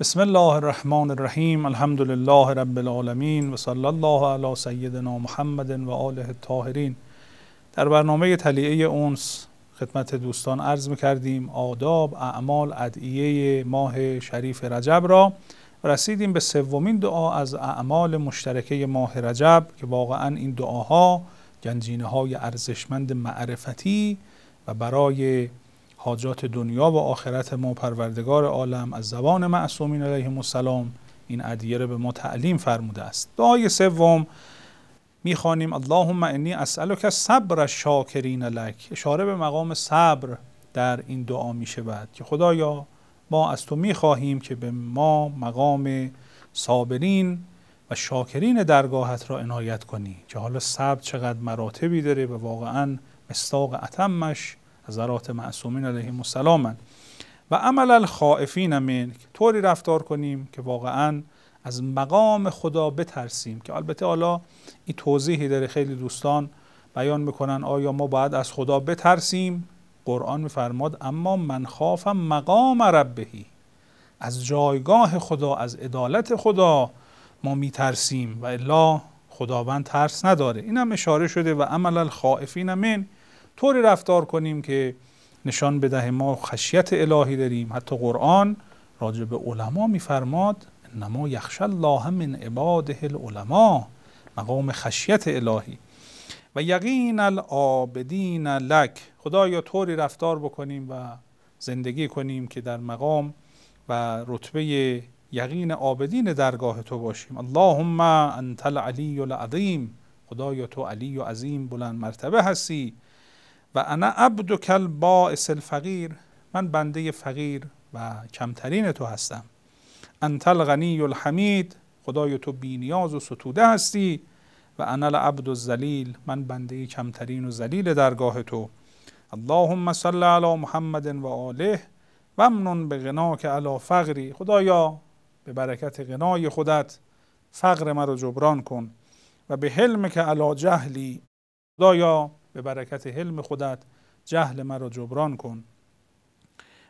بسم الله الرحمن الرحیم الحمد لله رب العالمین و صلی الله علی سیدنا محمد و آله الطاهرین در برنامه تلیعه اونس خدمت دوستان عرض میکردیم آداب اعمال ادعیه ماه شریف رجب را رسیدیم به سومین دعا از اعمال مشترکه ماه رجب که واقعا این دعاها گنجینه های ارزشمند معرفتی و برای حاجات دنیا و آخرت ما پروردگار عالم از زبان معصومین علیه السلام این ادیه را به ما تعلیم فرموده است دعای سوم میخوانیم اللهم انی اسالک صبر شاکرین لک اشاره به مقام صبر در این دعا می شود که خدایا ما از تو می خواهیم که به ما مقام صابرین و شاکرین درگاهت را عنایت کنی که حالا صبر چقدر مراتبی داره و واقعا مستاق اتمش ذرات معصومین علیهم السلامن و عمل الخائفین من طوری رفتار کنیم که واقعا از مقام خدا بترسیم که البته حالا این توضیحی داره خیلی دوستان بیان میکنن آیا ما باید از خدا بترسیم قرآن میفرماد اما من خوافم مقام ربهی از جایگاه خدا از عدالت خدا ما میترسیم و الا خداوند ترس نداره این اشاره شده و عمل الخائفین من طوری رفتار کنیم که نشان بده ما خشیت الهی داریم حتی قرآن راجع به علما میفرماد انما یخش الله من عباده العلماء مقام خشیت الهی و یقین العابدین لک خدا یا طوری رفتار بکنیم و زندگی کنیم که در مقام و رتبه یقین عابدین درگاه تو باشیم اللهم انت العلی العظیم خدایا تو علی و عظیم بلند مرتبه هستی و انا عبد کل باعث الفقیر من بنده فقیر و کمترین تو هستم انت الغنی الحمید خدای تو بینیاز و ستوده هستی و انا العبد الزلیل من بنده کمترین و ذلیل درگاه تو اللهم صل علی محمد و آله و امنون به که علی فقری خدایا به برکت غنای خودت فقر مرا جبران کن و به حلم که علا جهلی خدایا به برکت حلم خودت جهل مرا جبران کن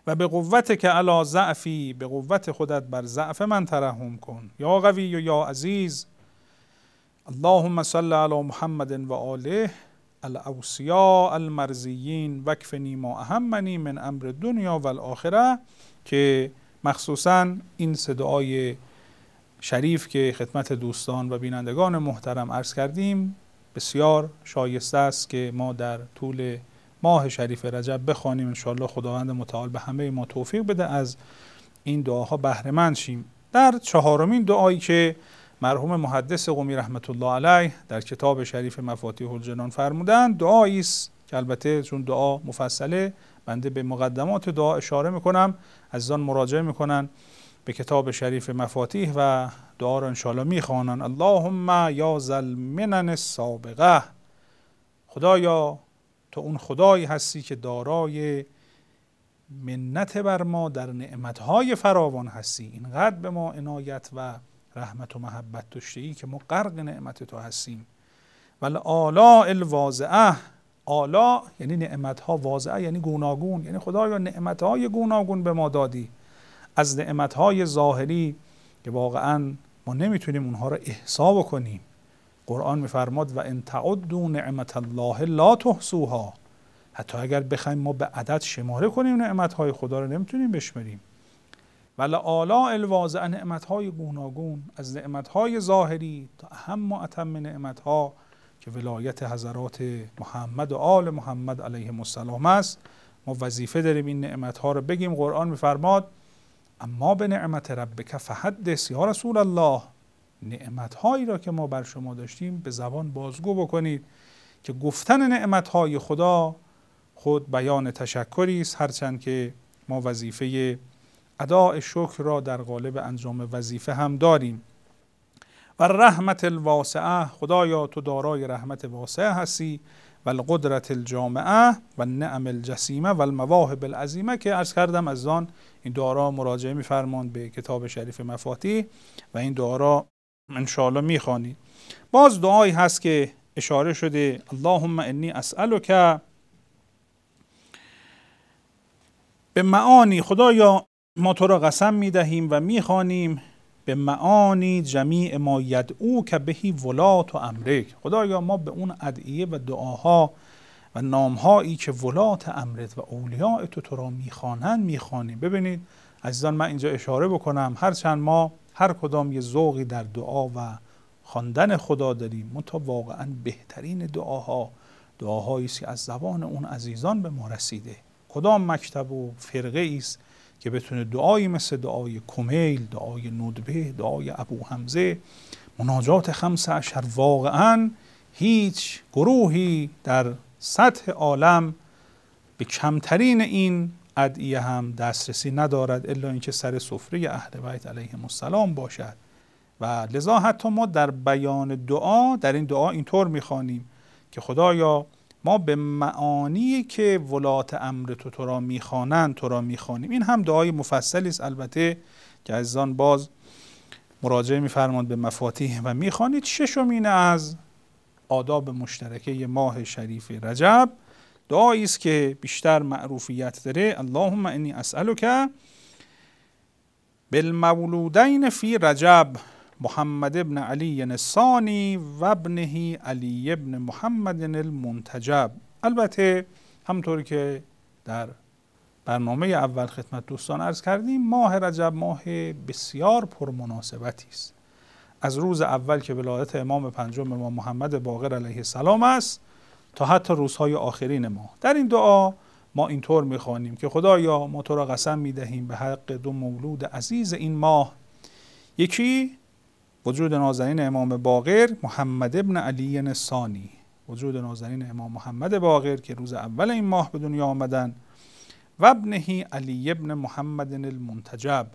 و به قوت که علا ضعفی به قوت خودت بر ضعف من ترحم کن یا قوی و یا عزیز اللهم صل علی محمد و آله الاوسیا المرزیین وکفنی ما اهمنی من امر دنیا و الاخره که مخصوصا این صدای شریف که خدمت دوستان و بینندگان محترم عرض کردیم بسیار شایسته است که ما در طول ماه شریف رجب بخوانیم انشاءالله خداوند متعال به همه ما توفیق بده از این دعاها مند شیم در چهارمین دعایی که مرحوم محدث قومی رحمت الله علیه در کتاب شریف مفاتیح الجنان فرمودند دعایی است که البته چون دعا مفصله بنده به مقدمات دعا اشاره میکنم عزیزان مراجعه میکنن به کتاب شریف مفاتیح و دعا را انشاءالله میخوانند اللهم یا زلمنن سابقه خدایا تو اون خدایی هستی که دارای منت بر ما در نعمتهای فراوان هستی اینقدر به ما عنایت و رحمت و محبت داشته ای که ما غرق نعمت تو هستیم ول آلا الوازعه آلا یعنی نعمتها وازعه یعنی گوناگون یعنی خدایا نعمتهای گوناگون به ما دادی از های ظاهری که واقعا ما نمیتونیم اونها را احسا بکنیم قرآن میفرماد و ان تعدوا نعمت الله لا تحصوها حتی اگر بخوایم ما به عدد شماره کنیم های خدا رو نمیتونیم بشمریم ولا آلا نعمت های گوناگون از های ظاهری تا اهم و اتم ها که ولایت حضرات محمد و آل محمد علیه السلام است ما وظیفه داریم این ها رو بگیم قرآن میفرماد اما به نعمت ربک فحدث یا رسول الله نعمت هایی را که ما بر شما داشتیم به زبان بازگو بکنید که گفتن نعمت های خدا خود بیان تشکری است هرچند که ما وظیفه ادا شکر را در قالب انجام وظیفه هم داریم و رحمت الواسعه خدایا تو دارای رحمت واسعه هستی و القدرت الجامعه و نعم الجسیمه و المواهب العظیمه که ارز کردم از آن این دعا را مراجعه میفرماند به کتاب شریف مفاتی و این دعا را انشاءالله میخوانید باز دعایی هست که اشاره شده اللهم انی که به معانی خدایا ما تو را قسم میدهیم و میخوانیم به معانی جمیع ما یدعو که بهی ولات و امرک خدایا ما به اون ادعیه و دعاها و نامهایی که ولات امرت و اولیاء تو تو را میخوانند میخوانیم ببینید عزیزان من اینجا اشاره بکنم هرچند ما هر کدام یه ذوقی در دعا و خواندن خدا داریم تا واقعا بهترین دعاها دعاهایی است که از زبان اون عزیزان به ما رسیده کدام مکتب و فرقه است که بتونه دعایی مثل دعای کمیل دعای ندبه دعای ابو حمزه مناجات خمس عشر واقعا هیچ گروهی در سطح عالم به کمترین این ادعیه هم دسترسی ندارد الا اینکه سر سفره اهل بیت علیهم السلام باشد و لذا حتی ما در بیان دعا در این دعا اینطور میخوانیم که خدایا ما به معانی که ولات امر تو تو را میخوانند تو را میخوانیم این هم دعای مفصلی است البته که عزیزان باز مراجعه میفرماند به مفاتیح و میخوانید ششمین از آداب مشترکه ماه شریف رجب دعایی است که بیشتر معروفیت داره اللهم انی اسالک بالمولودین فی رجب محمد ابن علی نسانی و ابنه علی ابن محمد المنتجب البته همطور که در برنامه اول خدمت دوستان عرض کردیم ماه رجب ماه بسیار پرمناسبتی است از روز اول که ولادت امام پنجم ما محمد باقر علیه السلام است تا حتی روزهای آخرین ماه در این دعا ما اینطور میخوانیم که خدایا ما تو را قسم میدهیم به حق دو مولود عزیز این ماه یکی وجود نازنین امام باقر محمد ابن علی ثانی وجود نازنین امام محمد باقر که روز اول این ماه به دنیا آمدن و ابنهی علی ابن محمد المنتجب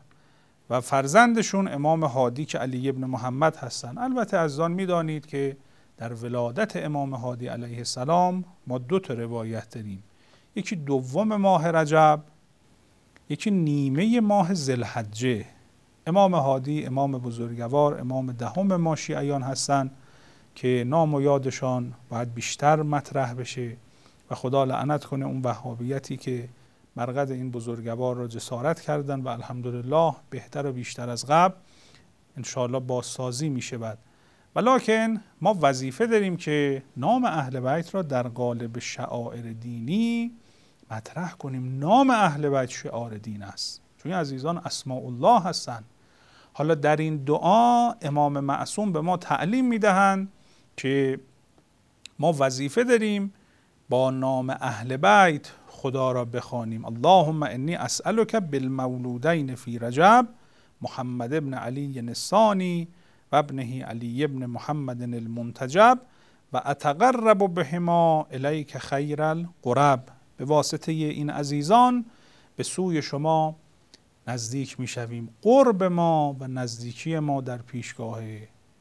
و فرزندشون امام حادی که علی ابن محمد هستند البته از آن میدانید که در ولادت امام حادی علیه السلام ما دو تا روایت داریم یکی دوم ماه رجب یکی نیمه ماه زلحجه امام هادی امام بزرگوار امام دهم ما شیعیان هستند که نام و یادشان باید بیشتر مطرح بشه و خدا لعنت کنه اون وهابیتی که مرقد این بزرگوار را جسارت کردن و الحمدلله بهتر و بیشتر از قبل انشاءالله بازسازی می شود ولیکن ما وظیفه داریم که نام اهل بیت را در قالب شعائر دینی مطرح کنیم نام اهل بیت شعار دین است چون عزیزان اسماء الله هستند حالا در این دعا امام معصوم به ما تعلیم میدهند که ما وظیفه داریم با نام اهل بیت خدا را بخوانیم اللهم انی اسالک بالمولودین فی رجب محمد ابن علی نسانی و ابنه علی ابن محمد المنتجب و اتقرب بهما الیک خیر القرب به واسطه این عزیزان به سوی شما نزدیک می شویم قرب ما و نزدیکی ما در پیشگاه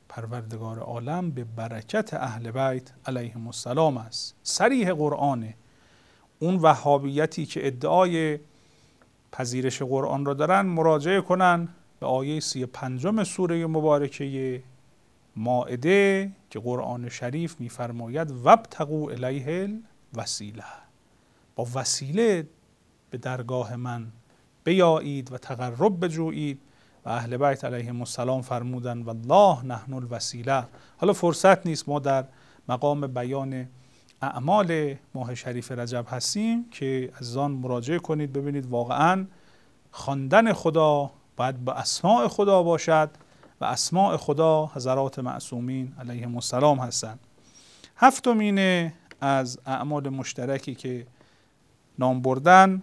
پروردگار عالم به برکت اهل بیت علیه السلام است سریح قرآنه اون وهابیتی که ادعای پذیرش قرآن را دارن مراجعه کنن به آیه سی پنجم سوره مبارکه ماعده که قرآن شریف میفرماید وابتقو الیه الوسیله با وسیله به درگاه من بیایید و تقرب بجویید و اهل بیت علیهم السلام فرمودن والله نحن الوسیله حالا فرصت نیست ما در مقام بیان اعمال ماه شریف رجب هستیم که از آن مراجعه کنید ببینید واقعا خواندن خدا باید به اسماع خدا باشد و اسماع خدا حضرات معصومین علیهم السلام هستند هفتمین از اعمال مشترکی که نام بردن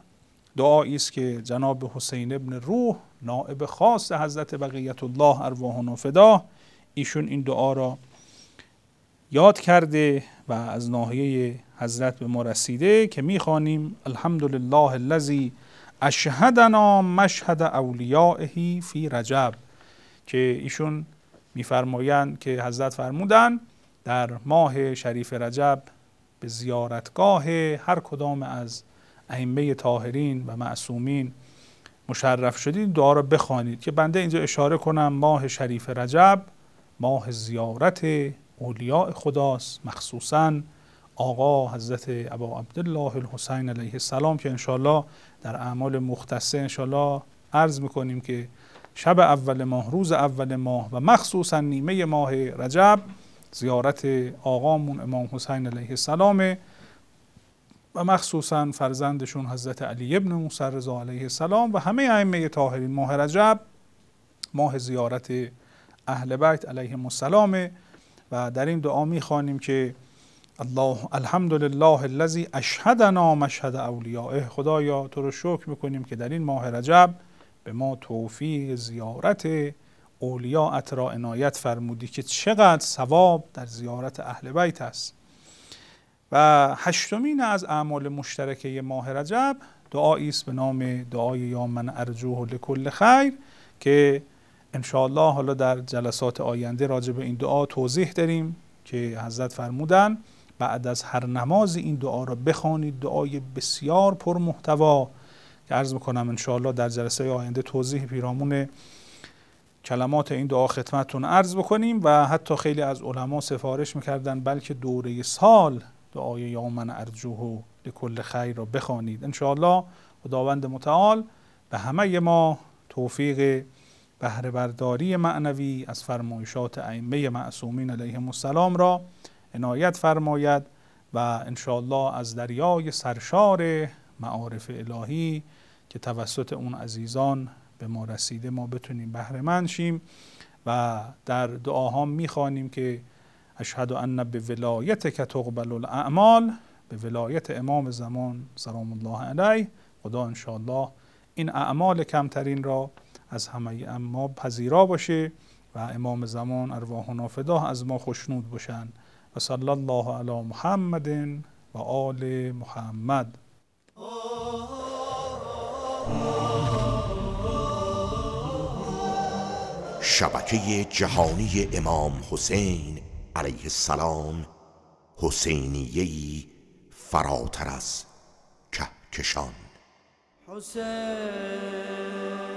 دعایی است که جناب حسین ابن روح نائب خاص حضرت بقیت الله و فدا ایشون این دعا را یاد کرده و از ناحیه حضرت به ما رسیده که میخوانیم الحمدلله الذی اشهدنا مشهد اولیائه فی رجب که ایشون میفرمایند که حضرت فرمودن در ماه شریف رجب به زیارتگاه هر کدام از ائمه طاهرین و معصومین مشرف شدید دعا را بخوانید که بنده اینجا اشاره کنم ماه شریف رجب ماه زیارت اولیاء خداست مخصوصا آقا حضرت ابا عبدالله الحسین علیه السلام که انشالله در اعمال مختصه انشالله عرض میکنیم که شب اول ماه روز اول ماه و مخصوصا نیمه ماه رجب زیارت آقامون امام حسین علیه السلامه و مخصوصا فرزندشون حضرت علی ابن موسی رضا علیه السلام و همه ائمه طاهرین ماه رجب ماه زیارت اهل بیت علیهم السلام و در این دعا میخوانیم که الله الحمد لله الذی اشهدنا مشهد اولیائه خدایا تو رو شکر میکنیم که در این ماه رجب به ما توفیق زیارت اولیاءت را عنایت فرمودی که چقدر ثواب در زیارت اهل بیت است و هشتمین از اعمال مشترک ماه رجب دعایی است به نام دعای یا من ارجوه لکل خیر که انشاءالله حالا در جلسات آینده راجع به این دعا توضیح داریم که حضرت فرمودن بعد از هر نماز این دعا را بخوانید دعای بسیار پر محتوا که عرض میکنم انشاءالله در جلسه آینده توضیح پیرامون کلمات این دعا خدمتتون عرض بکنیم و حتی خیلی از علما سفارش میکردن بلکه دوره سال دعای یا من ارجوه لکل خیر را بخوانید انشاءالله خداوند متعال به همه ما توفیق بهره برداری معنوی از فرمایشات ائمه معصومین علیهم السلام را عنایت فرماید و الله از دریای سرشار معارف الهی که توسط اون عزیزان به ما رسیده ما بتونیم بهره شیم و در دعاها میخوانیم که اشهد ان به ولایت که تقبل الاعمال به ولایت امام زمان سلام الله علیه خدا الله، این اعمال کمترین را از همه اما پذیرا باشه و امام زمان ارواحنا فداه از ما خشنود باشن و صلی الله علی محمد و آل محمد شبکه جهانی امام حسین علیه السلام حسینیهی فراتر از کهکشان حسین